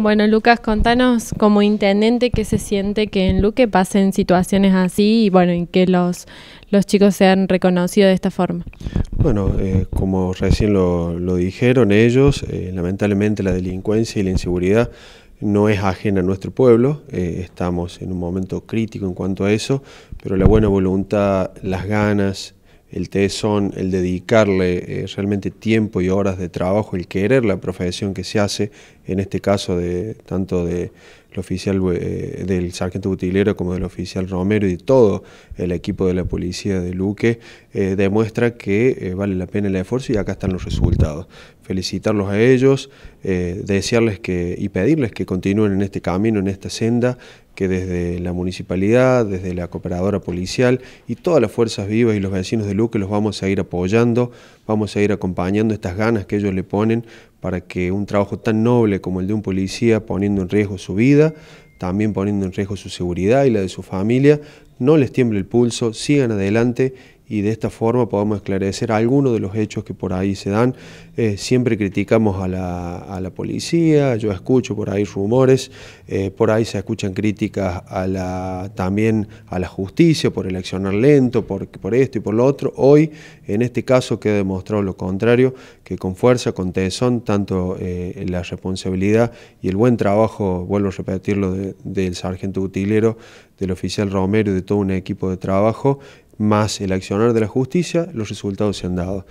Bueno, Lucas, contanos como intendente qué se siente que en Luque pasen situaciones así y bueno, en que los, chicos sean reconocidos de esta forma. Bueno, eh, como recién lo, dijeron ellos, eh, lamentablemente la delincuencia y la inseguridad no es ajena a nuestro pueblo, eh, estamos en un momento crítico en cuanto a eso, pero la buena voluntad, las ganas, el son el dedicarle eh, realmente tiempo y horas de trabajo, el querer la profesión que se hace, en este caso de tanto del oficial eh, del sargento Butilero como del oficial Romero y de todo el equipo de la policía de Luque, eh, demuestra que vale la pena el esfuerzo y acá están los resultados felicitarlos a ellos, eh, desearles que, y pedirles que continúen en este camino, en esta senda, que desde la municipalidad, desde la cooperadora policial y todas las fuerzas vivas y los vecinos de Luque los vamos a ir apoyando, vamos a ir acompañando estas ganas que ellos le ponen para que un trabajo tan noble como el de un policía poniendo en riesgo su vida, también poniendo en riesgo su seguridad y la de su familia, no les tiemble el pulso, sigan adelante y de esta forma podemos esclarecer algunos de los hechos que por ahí se dan. Eh, siempre criticamos a la, policía, yo escucho por ahí rumores, eh, por ahí se escuchan críticas a la, también a la justicia por el accionar lento, por, por esto y por lo otro. Hoy, en este caso, queda demostrado lo contrario, que con fuerza, con tesón, tanto eh, la responsabilidad y el buen trabajo, vuelvo a repetirlo, del sargento utilero, del oficial Romero y de todo un equipo de trabajo, más el accionar de la justicia, los resultados se han dado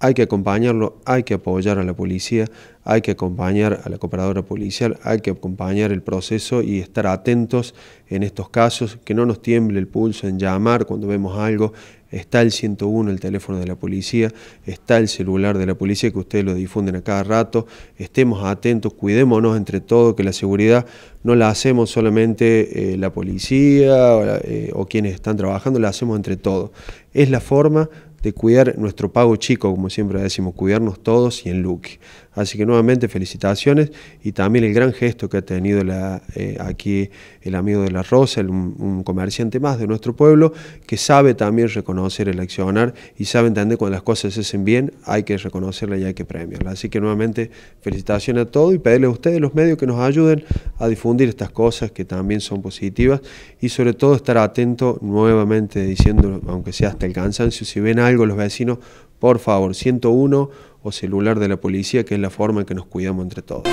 hay que acompañarlo, hay que apoyar a la policía, hay que acompañar a la cooperadora policial, hay que acompañar el proceso y estar atentos en estos casos, que no nos tiemble el pulso en llamar cuando vemos algo. Está el 101, el teléfono de la policía, está el celular de la policía que ustedes lo difunden a cada rato. Estemos atentos, cuidémonos entre todos, que la seguridad no la hacemos solamente eh, la policía eh, o quienes están trabajando, la hacemos entre todos. Es la forma de cuidar nuestro pago chico, como siempre decimos, cuidarnos todos y en Luque. Así que nuevamente felicitaciones y también el gran gesto que ha tenido eh, aquí el amigo de la Rosa, el, un, comerciante más de nuestro pueblo, que sabe también reconocer el accionar y sabe entender cuando las cosas se hacen bien, hay que reconocerla y hay que premiarla. Así que nuevamente felicitaciones a todos y pedirle a ustedes los medios que nos ayuden a difundir estas cosas que también son positivas y sobre todo estar atento nuevamente diciendo, aunque sea hasta el cansancio, si ven algo los vecinos, por favor, 101 o celular de la policía, que es la forma en que nos cuidamos entre todos.